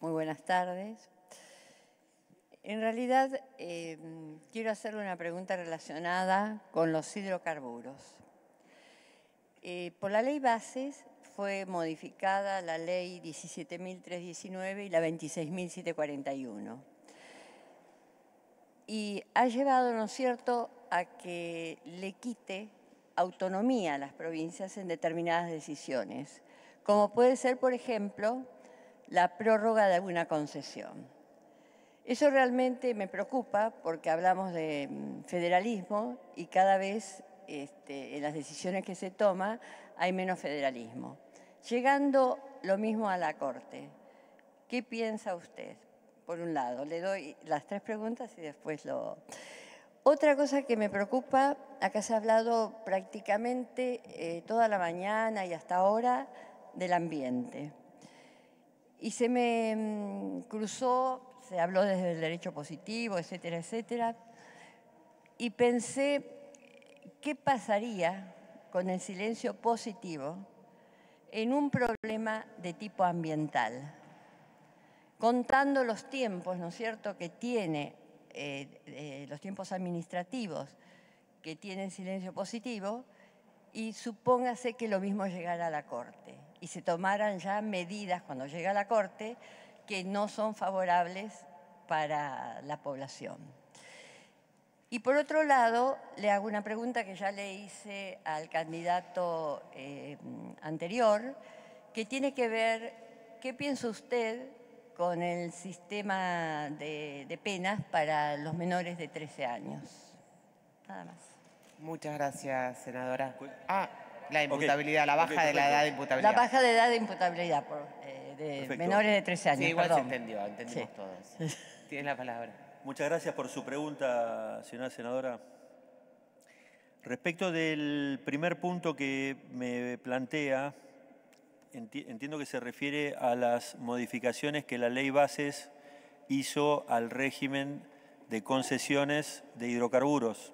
Muy buenas tardes. En realidad, eh, quiero hacer una pregunta relacionada con los hidrocarburos. Eh, por la ley Bases fue modificada la ley 17.319 y la 26.741. Y ha llevado, ¿no es cierto?, a que le quite autonomía a las provincias en determinadas decisiones, como puede ser, por ejemplo, la prórroga de alguna concesión. Eso realmente me preocupa porque hablamos de mm, federalismo y cada vez este, en las decisiones que se toma hay menos federalismo. Llegando lo mismo a la Corte, ¿qué piensa usted? Por un lado, le doy las tres preguntas y después lo... Otra cosa que me preocupa, acá se ha hablado prácticamente eh, toda la mañana y hasta ahora del ambiente. Y se me mm, cruzó, se habló desde el derecho positivo, etcétera, etcétera, y pensé, ¿qué pasaría con el silencio positivo en un problema de tipo ambiental? Contando los tiempos, ¿no es cierto?, que tiene, eh, eh, los tiempos administrativos que tienen silencio positivo, y supóngase que lo mismo llegara a la Corte y se tomaran ya medidas cuando llega la Corte que no son favorables para la población. Y por otro lado, le hago una pregunta que ya le hice al candidato eh, anterior, que tiene que ver, ¿qué piensa usted con el sistema de, penas para los menores de 13 años? Nada más. Muchas gracias, senadora. Ah, la imputabilidad, la baja de la edad de imputabilidad. La baja de edad de imputabilidad por, eh, de menores de 13 años. Sí, igual se entendió, entendimos todos. Tiene la palabra. Muchas gracias por su pregunta, señora senadora. Respecto del primer punto que me plantea, entiendo que se refiere a las modificaciones que la ley Bases hizo al régimen de concesiones de hidrocarburos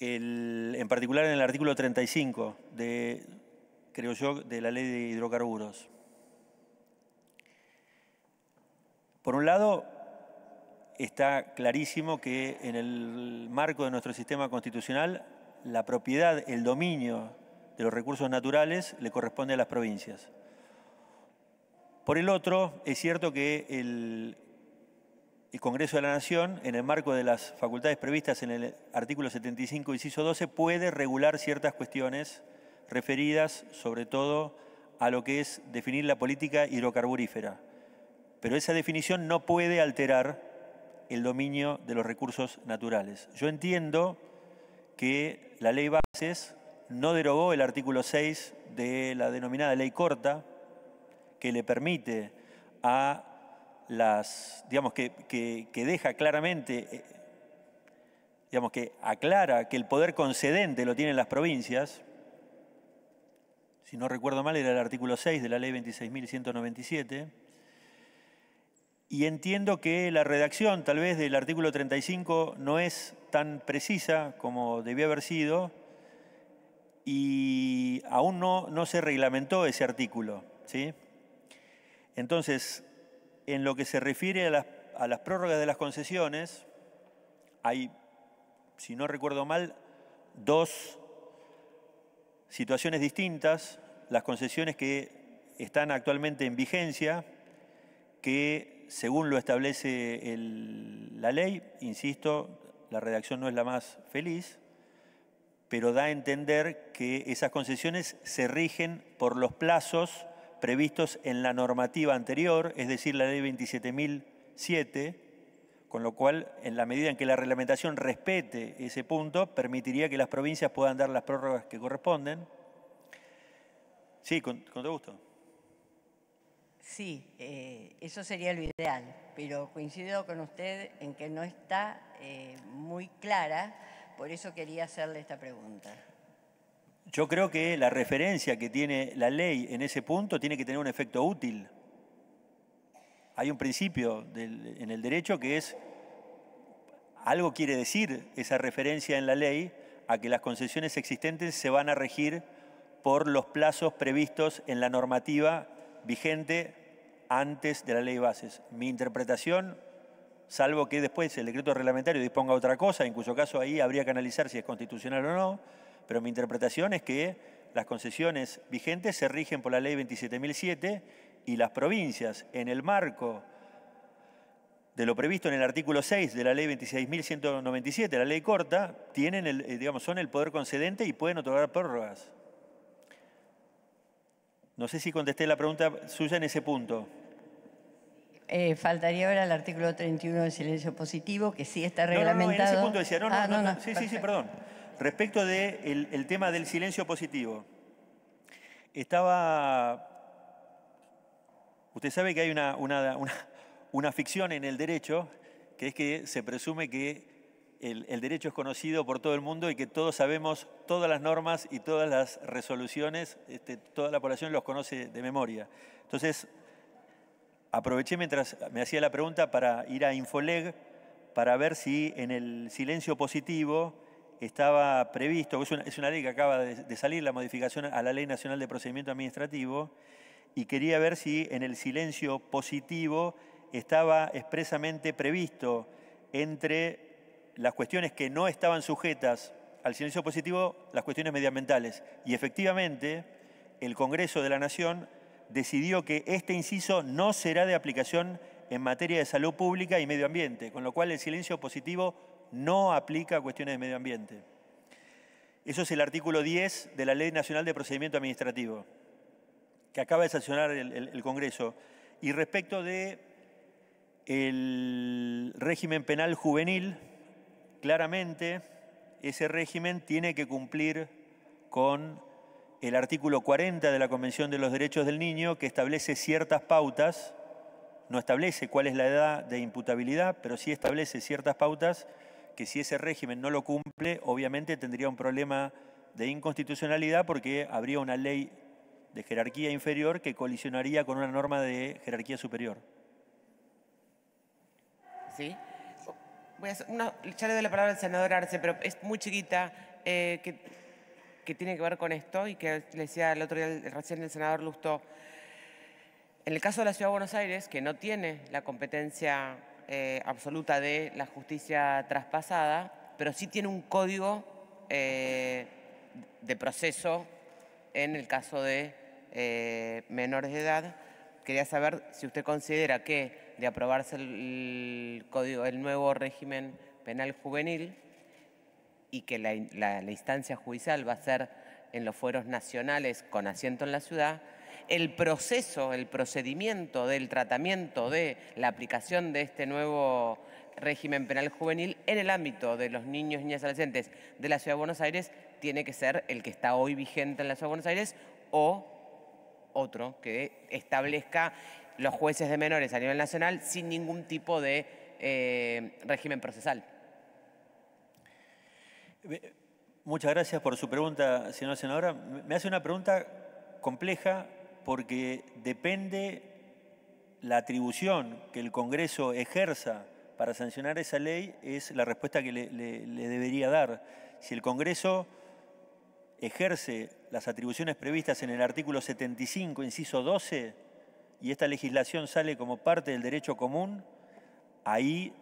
en particular en el artículo 35 de, creo yo, de la ley de hidrocarburos. Por un lado, está clarísimo que en el marco de nuestro sistema constitucional, la propiedad, el dominio de los recursos naturales le corresponde a las provincias. Por el otro, es cierto que el el Congreso de la Nación, en el marco de las facultades previstas en el artículo 75, inciso 12, puede regular ciertas cuestiones referidas sobre todo a lo que es definir la política hidrocarburífera. Pero esa definición no puede alterar el dominio de los recursos naturales. Yo entiendo que la ley Bases no derogó el artículo 6 de la denominada ley corta, que le permite a las, digamos, que, deja claramente, eh, digamos, que aclara que el poder concedente lo tienen las provincias, si no recuerdo mal era el artículo 6 de la ley 26.197, y entiendo que la redacción tal vez del artículo 35 no es tan precisa como debía haber sido, y aún no, no se reglamentó ese artículo. ¿sí? Entonces, en lo que se refiere a las, prórrogas de las concesiones, hay, si no recuerdo mal, dos situaciones distintas, las concesiones que están actualmente en vigencia, que según lo establece la ley, insisto, la redacción no es la más feliz, pero da a entender que esas concesiones se rigen por los plazos previstos en la normativa anterior, es decir, la ley 27.007, con lo cual, en la medida en que la reglamentación respete ese punto, permitiría que las provincias puedan dar las prórrogas que corresponden. Sí, con, todo gusto. Sí, eh, eso sería lo ideal, pero coincido con usted en que no está eh, muy clara, por eso quería hacerle esta pregunta. Yo creo que la referencia que tiene la ley en ese punto tiene que tener un efecto útil. Hay un principio en el derecho que es, algo quiere decir esa referencia en la ley a que las concesiones existentes se van a regir por los plazos previstos en la normativa vigente antes de la ley bases. Mi interpretación, salvo que después el decreto reglamentario disponga otra cosa, en cuyo caso ahí habría que analizar si es constitucional o no, pero mi interpretación es que las concesiones vigentes se rigen por la ley 27.007 y las provincias, en el marco de lo previsto en el artículo 6 de la ley 26.197, la ley corta, tienen el, eh, digamos, son el poder concedente y pueden otorgar prórrogas. No sé si contesté la pregunta suya en ese punto. Eh, faltaría ahora el artículo 31 del silencio positivo, que sí está reglamentado. No, en ese punto decía, ah, no, no, no, sí, sí, sí, perdón. Respecto del tema del silencio positivo, estaba... Usted sabe que hay una, ficción en el derecho, que es que se presume que el, derecho es conocido por todo el mundo y que todos sabemos todas las normas y todas las resoluciones, este, toda la población los conoce de memoria. Entonces, aproveché mientras me hacía la pregunta para ir a Infoleg para ver si en el silencio positivo estaba previsto, es una, es una ley que acaba de, salir, la modificación a la Ley Nacional de Procedimiento Administrativo, y quería ver si en el silencio positivo estaba expresamente previsto entre las cuestiones que no estaban sujetas al silencio positivo, las cuestiones medioambientales. Y efectivamente, el Congreso de la Nación decidió que este inciso no será de aplicación en materia de salud pública y medio ambiente, con lo cual el silencio positivo no aplica a cuestiones de medio ambiente. Eso es el artículo 10 de la Ley Nacional de Procedimiento Administrativo, que acaba de sancionar el, Congreso. Y respecto del régimen penal juvenil, claramente ese régimen tiene que cumplir con el artículo 40 de la Convención de los Derechos del Niño, que establece ciertas pautas, no establece cuál es la edad de imputabilidad, pero sí establece ciertas pautas que si ese régimen no lo cumple, obviamente tendría un problema de inconstitucionalidad porque habría una ley de jerarquía inferior que colisionaría con una norma de jerarquía superior. Sí. Voy a hacer una, ya le la palabra al senador Arce, pero es muy chiquita, eh, que, que, tiene que ver con esto y que le decía el otro día recién el senador Lusto, En el caso de la Ciudad de Buenos Aires, que no tiene la competencia eh, absoluta de la justicia traspasada, pero sí tiene un código eh, de proceso en el caso de eh, menores de edad. Quería saber si usted considera que de aprobarse el, código, nuevo régimen penal juvenil y que la, la instancia judicial va a ser en los fueros nacionales con asiento en la ciudad, el proceso, el procedimiento del tratamiento de la aplicación de este nuevo régimen penal juvenil en el ámbito de los niños y niñas adolescentes de la Ciudad de Buenos Aires tiene que ser el que está hoy vigente en la Ciudad de Buenos Aires o otro que establezca los jueces de menores a nivel nacional sin ningún tipo de eh, régimen procesal. Muchas gracias por su pregunta, señora senadora. Me hace una pregunta compleja porque depende la atribución que el Congreso ejerza para sancionar esa ley es la respuesta que le, debería dar. Si el Congreso ejerce las atribuciones previstas en el artículo 75, inciso 12, y esta legislación sale como parte del derecho común, ahí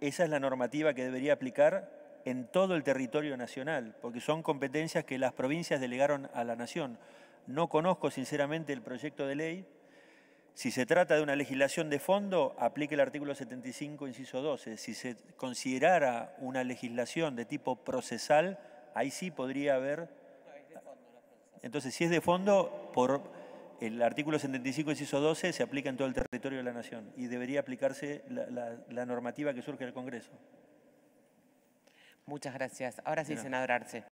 esa es la normativa que debería aplicar en todo el territorio nacional, porque son competencias que las provincias delegaron a la nación. No conozco sinceramente el proyecto de ley. Si se trata de una legislación de fondo, aplique el artículo 75, inciso 12. Eh, si se considerara una legislación de tipo procesal, ahí sí podría haber... Entonces, si es de fondo, por el artículo 75, inciso 12, se aplica en todo el territorio de la Nación y debería aplicarse la, normativa que surge del Congreso. Muchas gracias. Ahora sí, senador Arce.